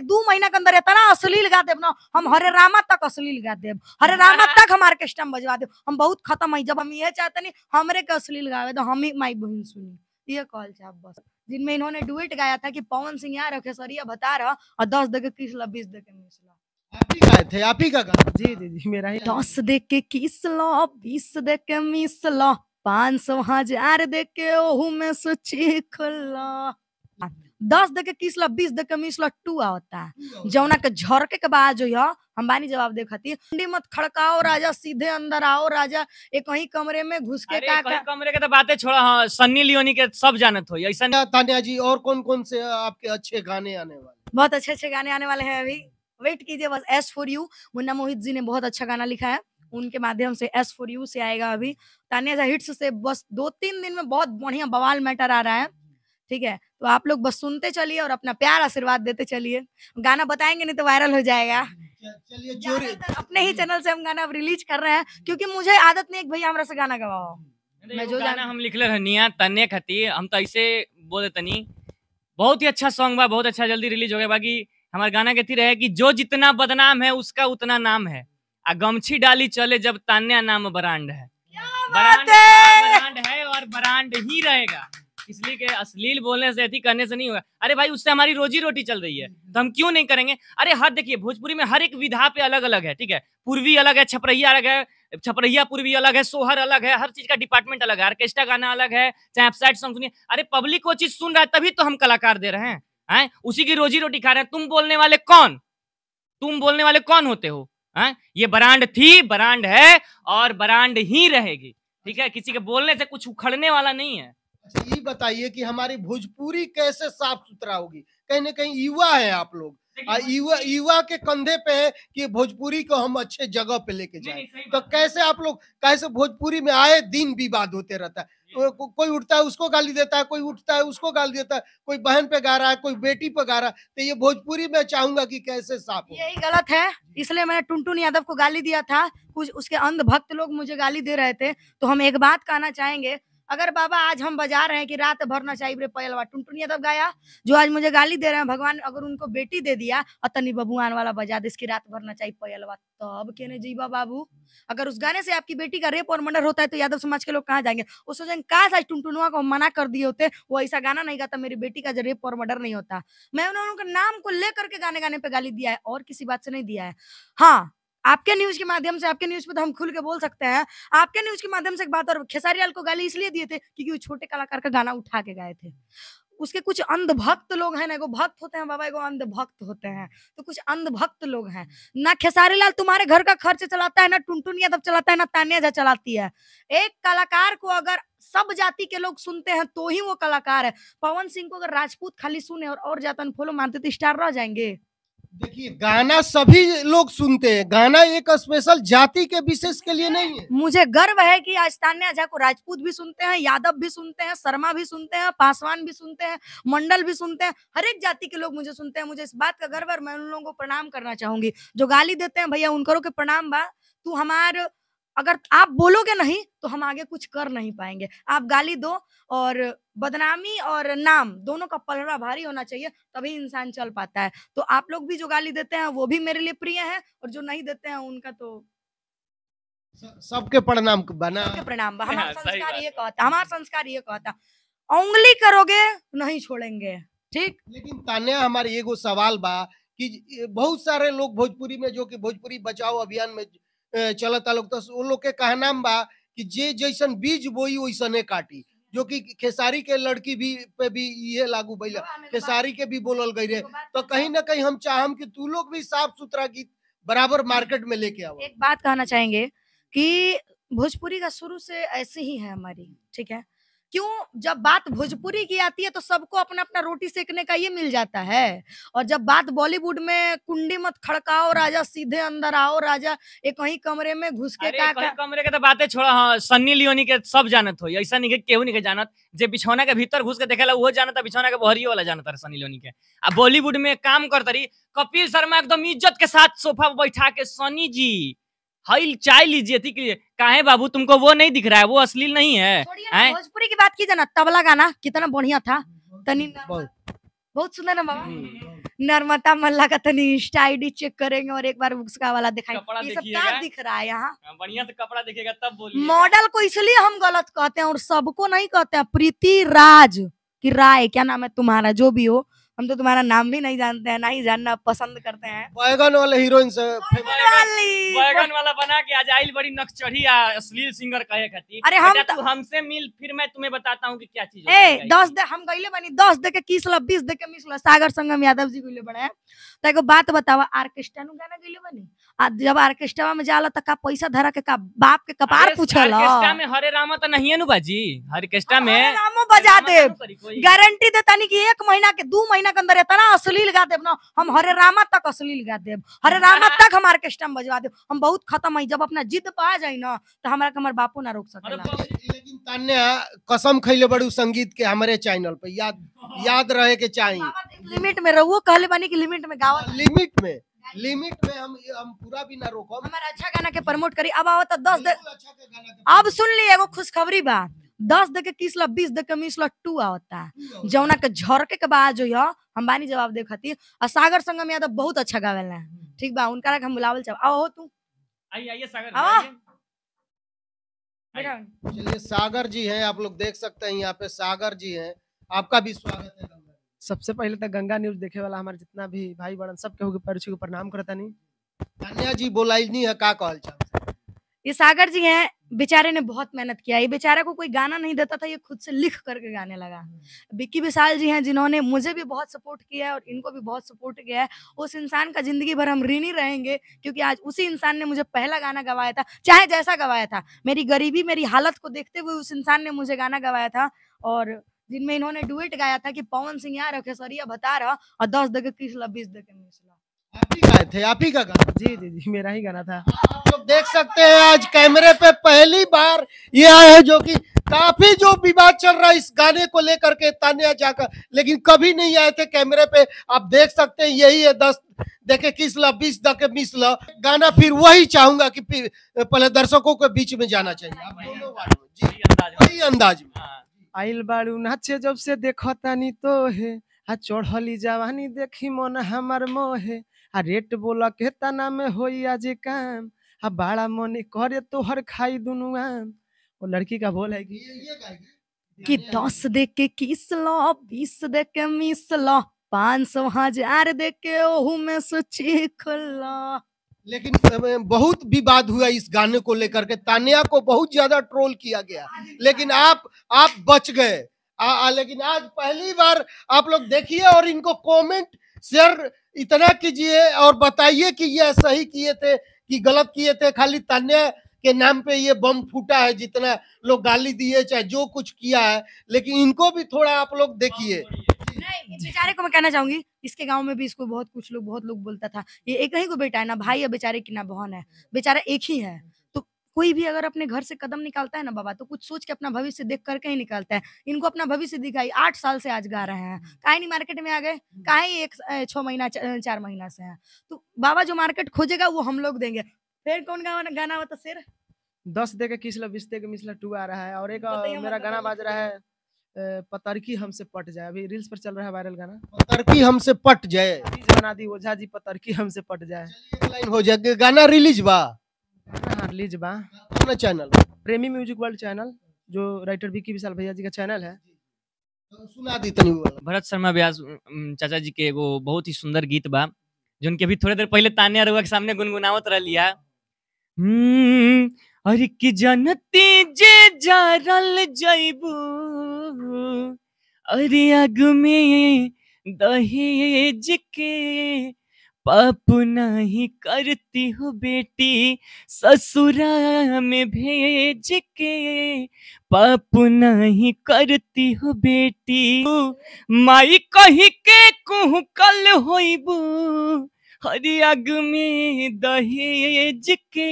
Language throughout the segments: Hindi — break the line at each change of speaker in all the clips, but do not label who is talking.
के दू महीना के अंदर इतना अश्लील गा देव ना हम हरे रामा तक अश्लील गा देव हरे रामा तक हम ऑर्केस्ट्रा में बजवा देव हम बहुत खत्म है जब हम ये चाहते नहीं हमारे के अश्लील गावे तो हम ही माई बहन सुनी ये कॉल चाह बस जिनमें इन्होंने डुएट गाया था कि पवन सिंह यार रखे सर ये बता रहा और दस दे के किस ला बीस दगे मिसला
आप ही गाए थे
आप ही का गाना जी जी जी मेरा ही दस दे के किस लो बीस दे के मिस लो पांच सौ हजार दे के ओहू में सुची खुल्ला दस दे के किस ला बीस देके मिस ला टू है जौना के झरके के बाद जो है हम बानी जवाब दे खाती कुंडी मत खड़काओ राजा सीधे अंदर आओ राजा एक कहीं कमरे में घुस के का, का
कमरे के तो बातें छोड़ा हाँ, सन्नी लियोनी
के सब जानत हो ऐसा तान्या जी और कौन कौन से आपके अच्छे गाने आने वाले बहुत अच्छे अच्छे गाने आने वाले हैं अभी वेट कीजिए बस S for you Munna Mohit ji ने बहुत अच्छा गाना लिखा है उनके माध्यम से एस फॉर यू से आएगा अभी तानिया हिट्स से बस दो तीन दिन में बहुत बढ़िया बवाल मैटर आ रहा है ठीक है तो आप लोग बस सुनते चलिए और अपना प्यार आशीर्वाद देते चलिए गाना बताएंगे नहीं तो वायरल हो जाएगा चलिए अपने ही चैनल से हम गाना अब रिलीज कर रहे हैं क्योंकि मुझे आदत नहीं है भैया हमारा से गाना गवाओ
मैं जो गाना हम लिखले रहनिया तने खती हम तो ऐसे बोले तनी बहुत ही अच्छा सॉन्ग बा बहुत अच्छा जल्दी रिलीज हो गया बाकी हमारे गाना कहती रहे कि जो जितना बदनाम है उसका उतना नाम है आ गमछी डाली चले जब तान्या नाम ब्रांड है ब्रांड है और ब्रांड ही रहेगा इसलिए के अश्लील बोलने से यदि करने से नहीं होगा अरे भाई उससे हमारी रोजी रोटी चल रही है तो हम क्यों नहीं करेंगे अरे हर देखिए भोजपुरी में हर एक विधा पे अलग अलग है ठीक है पूर्वी अलग है छपरैया अलग है छपरहिया पूर्वी अलग है सोहर अलग है हर चीज का डिपार्टमेंट अलग है ऑर्केस्ट्रा गाना अलग है चाहे आप सॉन्ग सुनिए अरे पब्लिक वो चीज सुन रहा है तभी तो हम कलाकार दे रहे हैं उसी की रोजी रोटी खा रहे हैं तुम बोलने वाले कौन तुम बोलने वाले कौन होते हो हैं ये ब्रांड थी ब्रांड है और ब्रांड ही रहेगी ठीक है किसी के बोलने से कुछ उखड़ने वाला नहीं है
अच्छा ये बताइए कि हमारी भोजपुरी कैसे साफ सुथरा होगी कहीं ना कहीं युवा है आप लोग युवा युवा के कंधे पे है कि भोजपुरी को हम अच्छे जगह पे लेके जाए तो कैसे आप लोग कैसे भोजपुरी में आए दिन विवाद होते रहता है तो को, कोई उठता है उसको गाली देता है कोई उठता है उसको गाली देता है कोई बहन पे गा रहा है कोई बेटी पे गा रहा है तो ये भोजपुरी में
चाहूंगा कि कैसे साफ हो यही गलत है इसलिए मैंने टुनटुन यादव को गाली दिया था कुछ उसके अंध भक्त लोग मुझे गाली दे रहे थे तो हम एक बात कहना चाहेंगे अगर बाबा आज हम बजा रहे हैं कि रात भर चाहिए पयलवा टुनटुनिया यादव गाया जो आज मुझे गाली दे रहे हैं भगवान अगर उनको बेटी दे दिया और तनी बबुआन वाला बजा दे इसकी रात भर चाहिए पयलवा तब कहने जीवा बाबू अगर उस गाने से आपकी बेटी का रेप और मर्डर होता है तो यादव समाज के लोग कहाँ जाएंगे वो सोचेंगे कहा आज टुनटुनुआ को मना कर दिए होते वो ऐसा गाना नहीं गाता मेरी बेटी का रेप और मर्डर नहीं होता मैं उन्होंने उनके नाम को लेकर के गाने गाने पर गाली दिया है और किसी बात से नहीं दिया है हाँ आपके न्यूज के माध्यम से आपके न्यूज पे तो हम खुल के बोल सकते हैं आपके न्यूज के माध्यम से एक बात और खेसारियाल को गाली इसलिए दिए थे क्योंकि वो छोटे कलाकार का गाना उठा के गए थे उसके कुछ अंधभक्त लोग हैं ना एगो भक्त होते हैं बाबा एगो अंधभक्त होते हैं तो कुछ अंधभक्त लोग हैं ना खेसारी लाल तुम्हारे घर का खर्च चलाता है ना टुनटुन यादव चलाता है ना तानिया झा चलाती है एक कलाकार को अगर सब जाति के लोग सुनते हैं तो ही वो कलाकार है पवन सिंह को अगर राजपूत खाली सुने और, और जातन फॉलो मारते तो स्टार रह जाएंगे देखिए
गाना सभी लोग सुनते हैं गाना एक स्पेशल जाति के विशेष
के लिए नहीं है मुझे गर्व है कि आज तान्या झा को राजपूत भी सुनते हैं यादव भी सुनते हैं शर्मा भी सुनते हैं पासवान भी सुनते हैं मंडल भी सुनते हैं हर एक जाति के लोग मुझे सुनते हैं मुझे इस बात का गर्व है मैं उन लोगों को प्रणाम करना चाहूंगी जो गाली देते हैं भैया उनको के प्रणाम बा तू हमारे अगर आप बोलोगे नहीं तो हम आगे कुछ कर नहीं पाएंगे आप गाली दो और बदनामी और नाम दोनों का पलड़ा भारी होना चाहिए तभी इंसान चल पाता है तो आप लोग भी जो गाली देते हैं वो भी मेरे लिए प्रिय है और जो नहीं देते हैं उनका तो
सबके प्रणाम बना सबके
प्रणाम हाँ, हमारा संस्कार ये कहता हमारा संस्कार ये कहता
उंगली करोगे तो नहीं छोड़ेंगे ठीक लेकिन तान्या हमारे एगो सवाल बा कि बहुत सारे लोग भोजपुरी में जो कि भोजपुरी बचाओ अभियान में चलत लोग तो उन लोग के कहना बा कि जे जैसन बीज बोई वैसने काटी जो कि खेसारी के लड़की भी पे भी ये लागू भैल खेसारी के भी बोलल गई रहे तो कहीं ना कहीं हम
चाहम कि तू लोग भी साफ सुथरा गीत बराबर मार्केट में लेके आओ एक बात कहना चाहेंगे कि भोजपुरी का शुरू से ऐसे ही है हमारी ठीक है क्यों जब बात भोजपुरी की आती है तो सबको अपना अपना रोटी सेकने का ये मिल जाता है और जब बात बॉलीवुड में कुंडी मत खड़काओ राजा सीधे अंदर आओ राजा एक वही कमरे में घुस के का, का
कमरे के तो बातें छोड़ा हाँ, सन्नी लियोनी के सब जानत हो ऐसा नहीं केहू नहीं के जानत जो बिछौना के भीतर घुस के देखे वो जानता बिछौना के बहरी वाला जानता सन्नी लियोनी के आ बॉलीवुड में काम करता रही कपिल शर्मा एकदम इज्जत के साथ सोफा पर बैठा के सनी जी हईल चाय लीजिए ठीक है काहे बाबू तुमको वो नहीं दिख रहा है वो अश्लील नहीं है भोजपुरी
की बात की जाना तबला गाना कितना बढ़िया था तनी बहुत सुंदर ना बाबा हम्म, नर्मदा मल्ला का तनी इंस्टा आईडी चेक करेंगे और एक बार उसका वाला दिखाएंगे ये सब क्या दिख रहा है यहाँ
हाँ, बढ़िया से कपड़ा दिखेगा तब
बोलिए मॉडल को इसलिए हम गलत कहते हैं और सबको नहीं कहते हैं प्रीति राज की राय क्या नाम है तुम्हारा जो भी हो हम तो तुम्हारा नाम भी नहीं जानते हैं ना ही जानना पसंद करते हैं बैगन वाले हीरोइन से
बैगन वाला बना के आज आइल बड़ी नक्चढ़ी अश्लील सिंगर कहे खाती अरे हम अच्छा, तो- तू हमसे मिल फिर मैं तुम्हें बताता हूँ कि क्या चीज ए दस दे
हम गई बनी दस दे के किस लीस दे के मिसल सागर संगम यादव जी गई बने तो एगो बात बतावा आर्केस्ट्रा नु गाना गई बनी आ जब ऑर्केस्ट्रा में जाला तो का पैसा धरा के का बाप के कपार पूछा पूछल ऑर्केस्ट्रा
में हरे रामा तो नहीं है नु बाजी ऑर्केस्ट्रा में हरे रामो बजा दे गारंटी
दे तनी कि एक महीना के दू महीना के अंदर इतना अश्लील गा देब ना हम हरे रामा तक अश्लील गा देब हरे रामा तक हम ऑर्केस्ट्रा में बजवा देब हम बहुत खत्म है जब अपना जिद पा जाए ना तो हमरा के हमर बापू ना रोक सकेला लेकिन
तान्या कसम खैले बड़ू संगीत के हमरे चैनल पे याद
याद रहे के चाहिए लिमिट में रहो कहले बानी कि लिमिट में गावा लिमिट में लिमिट में हम हम पूरा भी ना रोको हमारा अच्छा गाना के प्रमोट करी अब आओ तो दस दे अच्छा अब सुन ली एगो खुशखबरी बा दस दे के किस ला बीस दे के मीस ला टू आवता जौना के झरके के बाद जो यो हम बानी जवाब दे खाती और सागर संगम यादव बहुत अच्छा गावेला हम्म। ठीक बा उनका हम बुलावल चाहो आओ हो तू
आइए आइए सागर आओ
चलिए
सागर जी हैं
आप लोग देख सकते हैं यहाँ पे सागर जी हैं आपका भी स्वागत है सबसे पहले तो
गंगा न्यूज देखे वाला हमारे जितना भी भाई बड़न सब केहू के परिचय को प्रणाम करता नहीं कन्या जी बोलाइनी है का कहल
ये सागर जी हैं बेचारे ने बहुत मेहनत किया ये बेचारा को कोई गाना नहीं देता था ये खुद से लिख करके गाने लगा विक्की विशाल जी हैं जिन्होंने मुझे भी बहुत सपोर्ट किया है और इनको भी बहुत सपोर्ट किया है उस इंसान का जिंदगी भर हम ऋणी रहेंगे क्योंकि आज उसी इंसान ने मुझे पहला गाना गवाया था चाहे जैसा गवाया था मेरी गरीबी मेरी हालत को देखते हुए उस इंसान ने मुझे गाना गवाया था और जिनमें इन्होंने डुएट गाया था कि पवन सिंह यहाँ रखे सरिया बता रहा और दस दगे किस बीस दगे मिसला
आप ही गाए थे आप ही का गाना जी जी जी मेरा ही गाना था
आप लोग देख सकते हैं आज कैमरे पे पहली बार ये आया है जो कि काफी जो विवाद चल रहा है इस गाने को लेकर के तान्या जाकर लेकिन कभी नहीं आए थे कैमरे पे आप देख सकते हैं यही है दस देखे किस ला बीस दके बीस ला गाना फिर वही चाहूंगा की पहले दर्शकों के बीच में जाना चाहिए आप दोनों जी अंदाज में हाँ। आइल बाड़ू
नाचे जब से देखो तानी तो हे आ चढ़ली जवानी देखी मन हमार मोहे आ रेट बोला के तना में हो आज काम आ बाड़ा मन करे
तोहर खाई दुनू आम वो लड़की का बोल है
कि
कि दस दे के किस लो बीस दे के मिस लो पांच सौ हजार दे के ओहू में सोची खुल्ला लेकिन बहुत विवाद हुआ इस गाने को लेकर
के तानिया को बहुत ज्यादा ट्रोल किया गया लेकिन आप आप बच गए आ, आ, लेकिन आज पहली बार आप लोग देखिए और इनको कमेंट शेयर इतना कीजिए और बताइए कि यह सही किए थे कि गलत किए थे खाली तान्या के नाम पे ये बम फूटा है जितना लोग गाली दिए चाहे जो कुछ किया है लेकिन इनको भी थोड़ा आप लोग देखिए
बेचारे को मैं कहना चाहूंगी इसके गांव में भी इसको बहुत कुछ लोग बहुत लोग बोलता था ये एक ही को बेटा है ना भाई है बेचारे की ना बहन है बेचारा एक ही है तो कोई भी अगर अपने घर से कदम निकालता है ना बाबा तो कुछ सोच के अपना भविष्य देख करके ही निकालता है इनको अपना भविष्य दिखाई आठ साल से आज गा रहे हैं काहे नहीं मार्केट में आ गए काहे एक छो महीना चार महीना से है तो बाबा जो मार्केट खोजेगा वो हम लोग देंगे फिर कौन गाना गाना होता सिर
दस दे के किसला बीस दे के मिसला टू आ रहा है और एक मेरा गाना बाज रहा है पतरकी हमसे पट जाए अभी रील्स पर चल रहा है वायरल गाना
पतरकी हमसे पट जाए
बना दी ओझा जी पतरकी हमसे पट जाए
हो जाए गाना रिलीज बा हाँ, हाँ, रिलीज बा
अपना channel Premi Music World channel जो राइटर विकी विशाल भैया जी का चैनल है
तो सुना दी तनी भरत शर्मा व्यास चाचा जी के एगो बहुत ही सुंदर गीत बा जो उनके अभी थोड़े देर पहले तान्या रुआ के सामने गुनगुनावत रह लिया हम्म अरे की जनती जे जारल जाइबू अरे अग में दहेज के पाप नहीं करती हो बेटी ससुरा में भेज के पाप नहीं करती हो बेटी माई कही के कुहकल होइबू हरि अग में दहेज के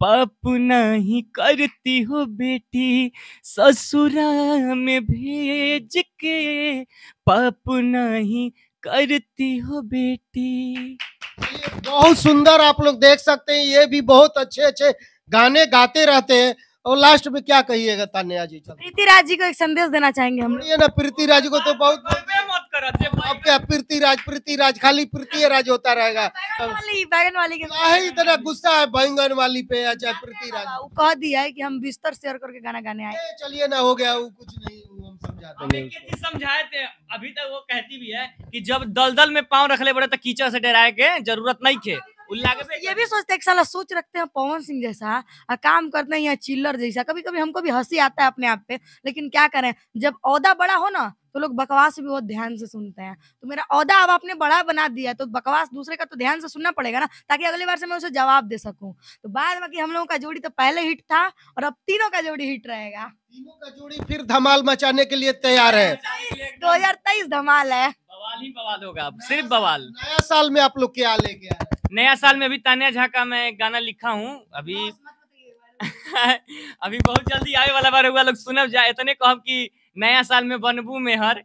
पाप नहीं करती हो बेटी ससुरा में भेज के पाप नहीं करती हो बेटी
बहुत सुंदर आप लोग देख सकते हैं ये भी बहुत अच्छे अच्छे गाने गाते रहते हैं और लास्ट में क्या कहिएगा तान्या जी प्रीति राज जी को एक संदेश देना चाहेंगे हम ये ना जी को तो बहुत बहुत करत प्रीति राज प्रीति राज खाली प्रीति राज होता रहेगा बैगन वाली इतना गुस्सा है बैंगन वाली पे अच्छा
प्रीति राज कह दिया है की हम बिस्तर शेयर करके गाना गाने आए चलिए ना हो गया वो कुछ नहीं
समझाए थे अभी तक वो कहती भी है कि जब दलदल में पाँव रख ले बड़े तो कीचड़
से डराए के जरूरत नहीं थे तो ये भी सोचते एक साला सोच रखते हैं पवन सिंह जैसा और काम करते हैं चिल्लर जैसा कभी कभी हमको भी हंसी आता है अपने आप पे लेकिन क्या करें जब औदा बड़ा हो ना तो लोग बकवास भी बहुत ध्यान से सुनते हैं तो मेरा औहदा अब आपने बड़ा बना दिया तो बकवास दूसरे का तो ध्यान से सुनना पड़ेगा ना ताकि अगली बार से मैं उसे जवाब दे सकूं तो बाद बाकी हम लोगों का जोड़ी तो पहले हिट था और अब तीनों का जोड़ी हिट रहेगा तीनों
का जोड़ी फिर धमाल मचाने के लिए
तैयार है
दो हजार तेईस धमाल है बवाल ही बवाल होगा सिर्फ बवाल नया साल
में आप लोग क्या ले गया नया साल में अभी तान्या झा का मैं गाना लिखा हूँ अभी अभी बहुत जल्दी आए वाला बार होगा लोग सुनब जाए इतने कहब की नया साल में बनबू में हर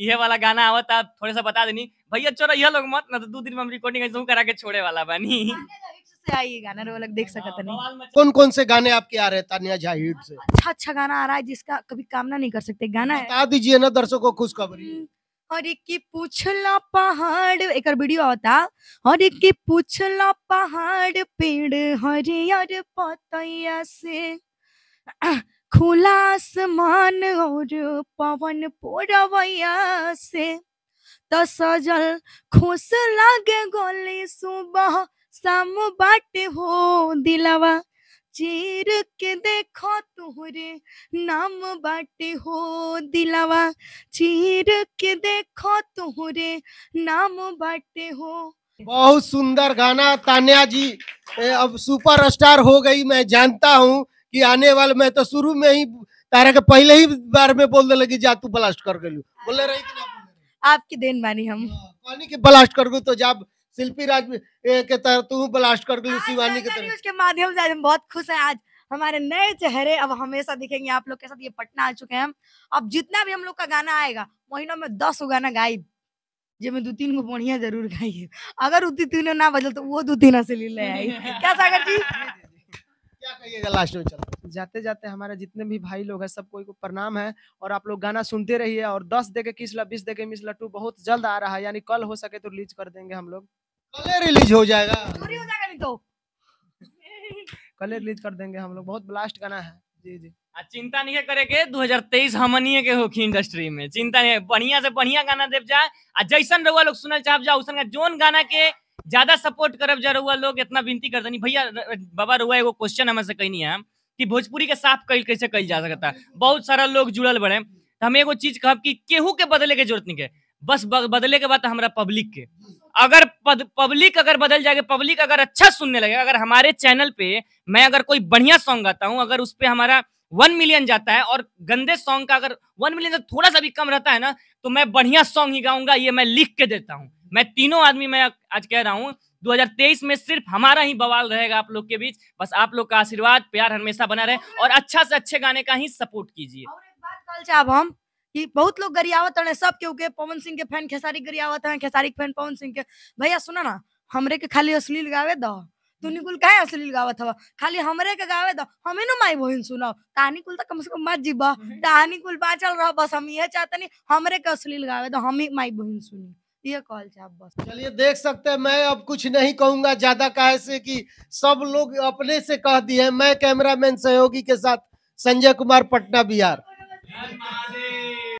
ये वाला गाना आवत आप थोड़ा सा बता देनी भैया चलो यह लोग मत ना तो दो दिन में हम रिकॉर्डिंग ऐसे करा के छोड़े वाला हाँ, से
आई गाना देख हाँ, सकता नहीं कौन कौन
से गाने आपके आ रहे अच्छा,
अच्छा जिसका कभी कामना नहीं कर सकते गाना दीजिए ना दर्शकों को और हम्म, एक पहाड़ एक वीडियो और एक पहाड़ पेड़ हरियर पतैया से खुला आसमान और पवन पूरवैया से तो सजल खुश गोली सुबह शाम बाटे हो दिलावा चीर के देखो तुहरे नाम बाटे हो दिलावा चीर के देखो तुहरे नाम बाटे हो
बहुत सुंदर गाना तान्या जी अब सुपरस्टार हो गई मैं जानता हूँ कि आने वाले मैं तो शुरू में ही तारा के पहले ही बार में बोल दे की जा तू ब्लास्ट कर गई
बोले रही कि आपकी देन मानी हम कहनी
के ब्लास्ट कर गई तो जब
शिल्पी राज के तरह तू ब्लास्ट कर गई हाँ, शिवानी के तरह उसके माध्यम से हम बहुत खुश है आज हमारे नए चेहरे अब हमेशा दिखेंगे आप लोग के साथ ये पटना आ चुके हैं हम अब जितना भी हम लोग का गाना आएगा महीनों में दस गाना गाइब जिसमें दो तीन गो बढ़िया जरूर गाई अगर उतनी तीनों ना बजल तो वो दो तीन से ले आई क्या सागर जी
कहिएगा लास्ट में चलो जाते जाते हमारे जितने भी भाई लोग हैं कोई को प्रणाम है और आप लोग गाना सुनते रहिए और दस दे के किसला बीस दे के मिसला टू बहुत जल्द आ रहा है यानी कल हो सके तो रिलीज कर देंगे हम लोग
कल रिलीज हो जाएगा
तो। कल रिलीज कर देंगे हम लोग बहुत ब्लास्ट गाना है जी जी
चिंता नहीं करे के दो हजार तेईस हमनिए के होखी इंडस्ट्री में चिंता नहीं बढ़िया से बढ़िया गाना देव जाए आ जैसन रउआ लोग सुनल चाहब जाओ उसन जोन गाना के ज्यादा सपोर्ट करब जा रउआ लोग इतना विनती कर देनी भैया बाबा रुआ एगो क्वेश्चन हमें से कहनी है कि भोजपुरी के साफ कल कैसे कल जा सकता बहुत सारा लोग जुड़ल बड़े तो हमें एगो चीज कहब कि केहू के बदले के जरूरत नहीं के बस बदले के बात हमारा पब्लिक के अगर पब्लिक अगर बदल जाएगा पब्लिक अगर अच्छा सुनने लगे अगर हमारे चैनल पे मैं अगर कोई बढ़िया सॉन्ग गाता हूँ अगर उस पर हमारा वन मिलियन जाता है और गंदे सॉन्ग का अगर वन मिलियन से थोड़ा सा भी कम रहता है ना तो मैं बढ़िया सॉन्ग ही गाऊंगा ये मैं लिख के देता हूँ मैं तीनों आदमी मैं आज कह रहा हूँ 2023 में सिर्फ हमारा ही बवाल रहेगा आप लोग के बीच बस आप लोग का आशीर्वाद प्यार हमेशा बना रहे और अच्छा से अच्छे गाने का ही सपोर्ट कीजिए
हम कि बहुत लोग गरियावत रहे सब क्योंकि पवन सिंह के फैन खेसारी गरियावत है खेसारी के फैन पवन सिंह के भैया सुना ना हमरे के खाली अश्लील गावे दो तू हम्म। निकुल काहे अश्लील गावत हवा खाली हमरे के गावे दो हमें ना माई बहन सुनाओ तानी कुल तो कम से कम मत जीबा हम्म। तानी कुल बाचल रह बस हम ये चाहते नहीं हमरे के अश्लील गावे दो हम ही माई बहन सुनी ये कॉल चाप बस चलिए देख सकते
हैं मैं अब कुछ नहीं कहूंगा ज्यादा कहे से कि सब लोग अपने से कह दिए मैं कैमरामैन सहयोगी के साथ संजय कुमार पटना बिहार